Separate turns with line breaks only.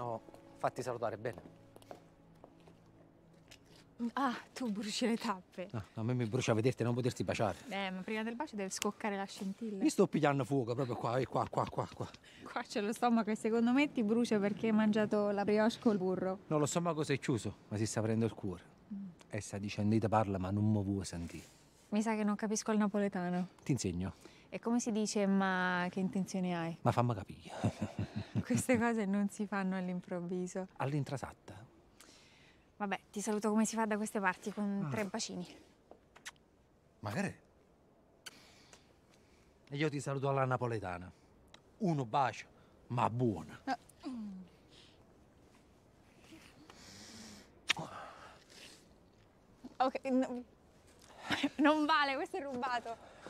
almeno fatti salutare bene.
Ah, tu bruci le tappe. No,
a me mi brucia vederti e non poterti baciare.
Eh, ma prima del bacio deve scoccare la scintilla. Mi sto
pigliando fuoco proprio qua, eh, qua, qua, qua, qua.
Qua c'è lo stomaco e secondo me ti brucia perché hai mangiato la brioche col burro.
No, lo stomaco si è chiuso, ma si sta aprendo il cuore. Mm. E sta dicendo te parla, ma non mi vuoi sentire.
Mi sa che non capisco il napoletano. Ti insegno. E come si dice ma che intenzioni hai?
Ma fammi capire.
queste cose non si fanno all'improvviso.
All'intrasatta.
Vabbè, ti saluto come si fa da queste parti, con ah. tre bacini.
Magari.
E io ti saluto alla napoletana. Uno bacio, ma buona. Ah.
Ok, no. non vale, questo è rubato.